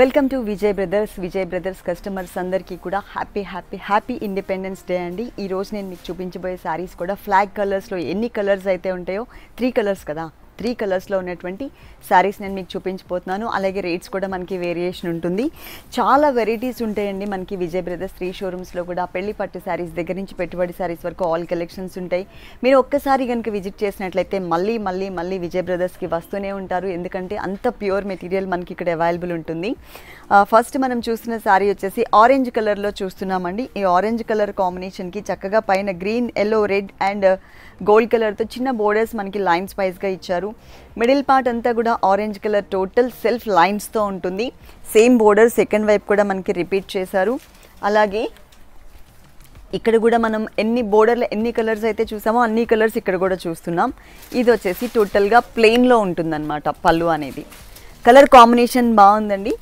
welcome to Vijay brothers Vijay brothers customers అందరికీ కూడా happy happy happy independence day అండి ఈరోజు నేను మీకు చూపించబోయే శారీస్ కూడా ఫ్లాగ్ కలర్స్లో ఎన్ని కలర్స్ అయితే ఉంటాయో త్రీ కలర్స్ కదా త్రీ కలర్స్లో ఉన్నటువంటి శారీస్ నేను మీకు చూపించిపోతున్నాను అలాగే రేట్స్ కూడా మనకి వేరియేషన్ ఉంటుంది చాలా వెరైటీస్ ఉంటాయండి మనకి విజయ్ బ్రదర్స్ త్రీ షోరూమ్స్లో కూడా పెళ్లి పట్టు శారీస్ దగ్గర నుంచి పెట్టుబడి శారీస్ వరకు ఆల్ కలెక్షన్స్ ఉంటాయి మీరు ఒక్కసారి కనుక విజిట్ చేసినట్లయితే మళ్ళీ మళ్ళీ మళ్ళీ విజయ బ్రదర్స్కి వస్తూనే ఉంటారు ఎందుకంటే అంత ప్యూర్ మెటీరియల్ మనకి ఇక్కడ అవైలబుల్ ఉంటుంది ఫస్ట్ మనం చూస్తున్న శారీ వచ్చేసి ఆరెంజ్ కలర్లో చూస్తున్నామండి ఈ ఆరెంజ్ కలర్ కాంబినేషన్కి చక్కగా పైన green yellow red and gold కలర్తో చిన్న బోర్డర్స్ మనకి లైన్స్ వైజ్గా ఇచ్చారు మిడిల్ పార్ట్ అంతా కూడా ఆరెంజ్ కలర్ టోటల్ సెల్ఫ్ లైన్స్తో ఉంటుంది సేమ్ బోర్డర్ సెకండ్ వైపు కూడా మనకి రిపీట్ చేశారు అలాగే ఇక్కడ కూడా మనం ఎన్ని బోర్డర్లు ఎన్ని కలర్స్ అయితే చూసామో అన్ని కలర్స్ ఇక్కడ కూడా చూస్తున్నాం ఇది వచ్చేసి టోటల్గా ప్లెయిన్లో ఉంటుందన్నమాట పళ్ళు అనేది కలర్ కాంబినేషన్ బాగుందండి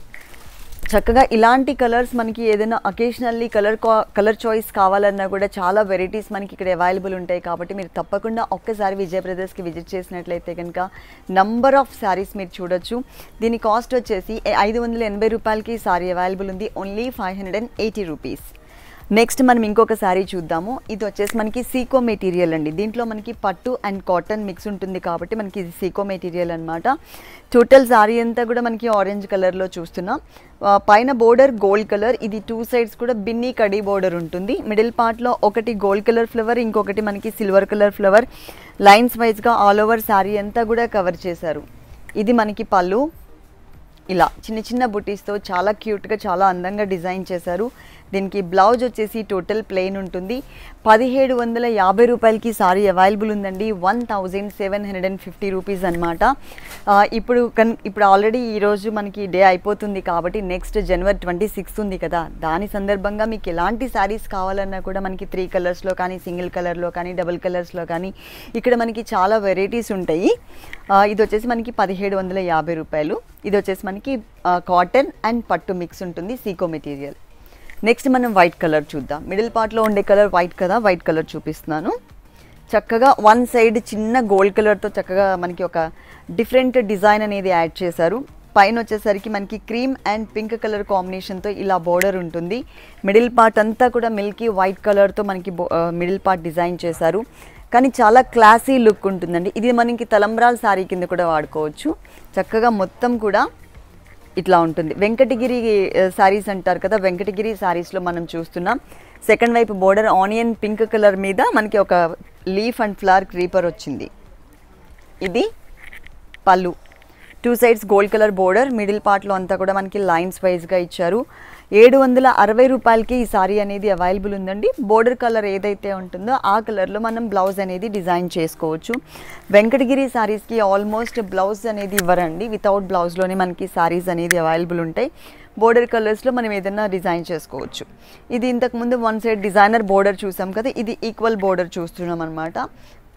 చక్కగా ఇలాంటి కలర్స్ మనకి ఏదైనా అకేషనల్లీ కలర్ కలర్ చాయిస్ కావాలన్నా కూడా చాలా వెరైటీస్ మనకి ఇక్కడ అవైలబుల్ ఉంటాయి కాబట్టి మీరు తప్పకుండా ఒక్కసారి విజయ బ్రదర్స్కి విజిట్ చేసినట్లయితే కనుక నంబర్ ఆఫ్ శారీస్ మీరు చూడొచ్చు దీని కాస్ట్ వచ్చేసి ఐదు వందల ఎనభై రూపాయలకి సారీ అవైలబుల్ ఉంది only five hundred and eighty rupees next మనం ఇంకొక శారీ చూద్దాము ఇది వచ్చేసి మనకి సీకో మెటీరియల్ అండి దీంట్లో మనకి పట్టు అండ్ కాటన్ మిక్స్ ఉంటుంది కాబట్టి మనకి ఇది సీకో మెటీరియల్ అనమాట టోటల్ సారీ అంతా కూడా మనకి ఆరెంజ్ కలర్లో చూస్తున్నాం పైన బోర్డర్ గోల్డ్ కలర్ ఇది టూ సైడ్స్ కూడా బిన్ని కడీ బోర్డర్ ఉంటుంది మిడిల్ పార్ట్లో ఒకటి గోల్డ్ కలర్ ఫ్లవర్ ఇంకొకటి మనకి సిల్వర్ కలర్ ఫ్లవర్ లైన్స్ వైజ్గా ఆల్ ఓవర్ శారీ అంతా కూడా కవర్ చేశారు ఇది మనకి పళ్ళు ఇలా చిన్న చిన్న బుటీస్తో చాలా క్యూట్గా చాలా అందంగా డిజైన్ చేశారు దీనికి బ్లౌజ్ వచ్చేసి టోటల్ ప్లెయిన్ ఉంటుంది పదిహేడు వందల యాభై రూపాయలకి సారీ అవైలబుల్ ఉందండి one thousand seven hundred and fifty rupees అనమాట ఇప్పుడు కన్ ఇప్పుడు ఆల్రెడీ ఈరోజు మనకి డే అయిపోతుంది కాబట్టి నెక్స్ట్ జనవరి ట్వంటీ సిక్స్త్ ఉంది కదా దాని సందర్భంగా మీకు ఎలాంటి శారీస్ కావాలన్నా కూడా మనకి త్రీ కలర్స్లో కానీ సింగిల్ కలర్లో కానీ డబుల్ కలర్స్లో కానీ ఇక్కడ మనకి చాలా వెరైటీస్ ఉంటాయి ఇది వచ్చేసి మనకి పదిహేడు వందల యాభై రూపాయలు ఇది వచ్చేసి మనకి కాటన్ అండ్ పట్టు మిక్స్ ఉంటుంది సీకో మెటీరియల్ నెక్స్ట్ మనం వైట్ కలర్ చూద్దాం మిడిల్ పార్ట్లో ఉండే కలర్ వైట్ కదా వైట్ కలర్ చూపిస్తున్నాను చక్కగా వన్ సైడ్ చిన్న గోల్డ్ కలర్తో చక్కగా మనకి ఒక డిఫరెంట్ డిజైన్ అనేది యాడ్ చేశారు పైన వచ్చేసరికి మనకి క్రీమ్ అండ్ పింక్ కలర్ కాంబినేషన్తో ఇలా బోర్డర్ ఉంటుంది మిడిల్ పార్ట్ అంతా కూడా మిల్కీ వైట్ కలర్తో మనకి మిడిల్ పార్ట్ డిజైన్ చేశారు కానీ చాలా క్లాసీ లుక్ ఉంటుందండి ఇది మనకి తలంబ్రాల శారీ కింద కూడా వాడుకోవచ్చు చక్కగా మొత్తం కూడా ఇట్లా ఉంటుంది వెంకటగిరి శారీస్ అంటారు కదా వెంకటగిరి శారీస్లో మనం చూస్తున్నాం సెకండ్ వైపు బోర్డర్ ఆనియన్ పింక్ కలర్ మీద మనకి ఒక లీఫ్ అండ్ ఫ్లవర్ క్రీపర్ వచ్చింది ఇది పళ్ళు two sides gold colour border middle పార్ట్లో అంతా కూడా మనకి లైన్స్ వైజ్గా ఇచ్చారు ఏడు వందల అరవై రూపాయలకి ఈ సారీ అనేది అవైలబుల్ ఉందండి బోర్డర్ కలర్ ఏదైతే ఉంటుందో ఆ కలర్లో మనం బ్లౌజ్ అనేది డిజైన్ చేసుకోవచ్చు వెంకటగిరి శారీస్కి ఆల్మోస్ట్ బ్లౌజ్ అనేది ఇవ్వరండి వితౌట్ బ్లౌజ్లోనే మనకి సారీస్ అనేది అవైలబుల్ ఉంటాయి బోర్డర్ కలర్స్లో మనం ఏదైనా డిజైన్ చేసుకోవచ్చు ఇది ఇంతకుముందు వన్ సైడ్ డిజైనర్ బోర్డర్ చూసాం కదా ఇది ఈక్వల్ బోర్డర్ చూస్తున్నాం అనమాట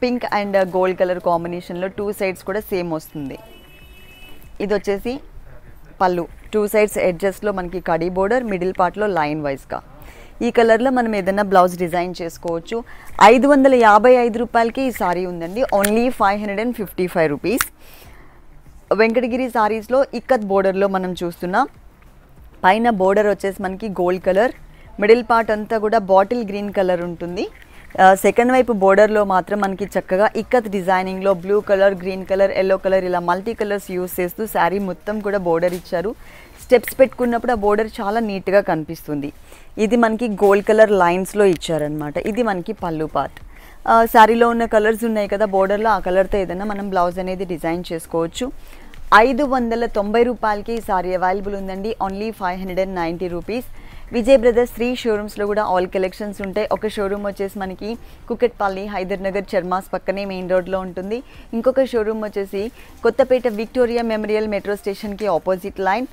పింక్ అండ్ గోల్డ్ కలర్ కాంబినేషన్లో టూ సైడ్స్ కూడా సేమ్ వస్తుంది ఇది వచ్చేసి పళ్ళు టూ సైడ్స్ ఎడ్జెస్లో మనకి కడీ బోర్డర్ మిడిల్ పార్ట్లో లైన్ వైజ్గా ఈ కలర్లో మనం ఏదైనా బ్లౌజ్ డిజైన్ చేసుకోవచ్చు ఐదు వందల యాభై ఐదు రూపాయలకి ఈ సారీ ఉందండి only five hundred and fifty five rupees Venkatagiri సారీస్లో ఇక్కత్ బోర్డర్లో మనం చూస్తున్నాం పైన బోర్డర్ వచ్చేసి మనకి గోల్డ్ కలర్ మిడిల్ పార్ట్ అంతా కూడా బాటిల్ గ్రీన్ కలర్ ఉంటుంది సెకండ్ వైపు బోర్డర్లో మాత్రం మనకి చక్కగా ఇక్కత్ డిజైనింగ్లో blue colour green colour yellow colour ఇలా మల్టీ కలర్స్ యూస్ చేస్తూ శారీ మొత్తం కూడా బోర్డర్ ఇచ్చారు స్టెప్స్ పెట్టుకున్నప్పుడు ఆ బోర్డర్ చాలా నీట్గా కనిపిస్తుంది ఇది మనకి గోల్డ్ కలర్ లైన్స్లో ఇచ్చారనమాట ఇది మనకి పళ్ళు పార్ట్ శారీలో ఉన్న కలర్స్ ఉన్నాయి కదా బోర్డర్లో ఆ కలర్తో ఏదైనా మనం బ్లౌజ్ అనేది డిజైన్ చేసుకోవచ్చు ఐదు వందల తొంభై రూపాయలకి ఈ సారీ అవైలబుల్ ఉందండి only five hundred and ninety rupees Vijay brothers three షోరూమ్స్లో కూడా ఆల్ కలెక్షన్స్ ఉంటాయి ఒక షోరూమ్ వచ్చేసి మనకి కుకెట్పల్లి హైదర్నగర్ చర్మాస్ పక్కనే మెయిన్ రోడ్లో ఉంటుంది ఇంకొక షోరూమ్ వచ్చేసి కొత్తపేట విక్టోరియా మెమోరియల్ మెట్రో స్టేషన్కి opposite line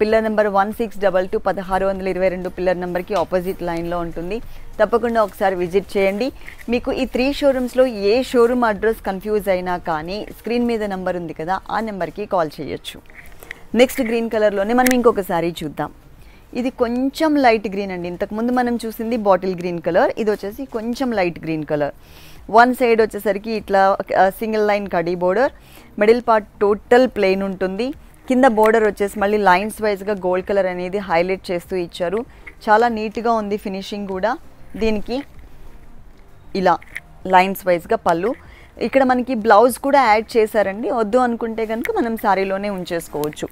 pillar number one six double two పదహారు వందల ఇరవై రెండు పిల్లర్ నెంబర్కి ఆపోజిట్ లైన్లో ఉంటుంది తప్పకుండా ఒకసారి విజిట్ చేయండి మీకు ఈ త్రీ షోరూమ్స్లో ఏ షోరూమ్ అడ్రస్ కన్ఫ్యూజ్ అయినా కానీ స్క్రీన్ మీద నెంబర్ ఉంది కదా ఆ నెంబర్కి కాల్ చేయొచ్చు నెక్స్ట్ గ్రీన్ కలర్లోనే మనం ఇంకొకసారి చూద్దాం ఇది కొంచెం లైట్ గ్రీన్ అండి ఇంతకుముందు మనం చూసింది బాటిల్ గ్రీన్ కలర్ ఇది వచ్చేసి కొంచెం light green colour one side వచ్చేసరికి ఇట్లా సింగిల్ లైన్ కడీ border middle part total plain ఉంటుంది కింద బోర్డర్ వచ్చేసి మళ్ళీ లైన్స్ వైజ్గా గోల్డ్ కలర్ అనేది హైలైట్ చేస్తూ ఇచ్చారు చాలా నీట్గా ఉంది ఫినిషింగ్ కూడా దీనికి ఇలా లైన్స్ వైజ్గా పళ్ళు ఇక్కడ మనకి బ్లౌజ్ కూడా యాడ్ చేశారండి వద్దు అనుకుంటే కనుక మనం శారీలోనే ఉంచేసుకోవచ్చు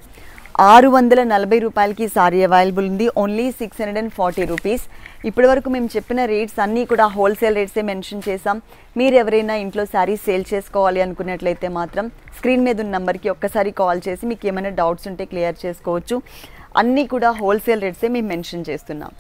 ఆరు వందల నలభై రూపాయలకి సారీ అవైలబుల్ ఉంది only six hundred and forty rupees ఇప్పటి వరకు మేము చెప్పిన రేట్స్ అన్నీ కూడా హోల్సేల్ రేట్సే మెన్షన్ చేసాం మీరు ఎవరైనా ఇంట్లో శారీస్ సేల్ చేసుకోవాలి అనుకున్నట్లయితే మాత్రం స్క్రీన్ మీద ఉన్న నెంబర్కి ఒక్కసారి కాల్ చేసి మీకు ఏమైనా డౌట్స్ ఉంటే క్లియర్ చేసుకోవచ్చు అన్నీ కూడా హోల్సేల్ రేట్సే మేము మెన్షన్ చేస్తున్నాం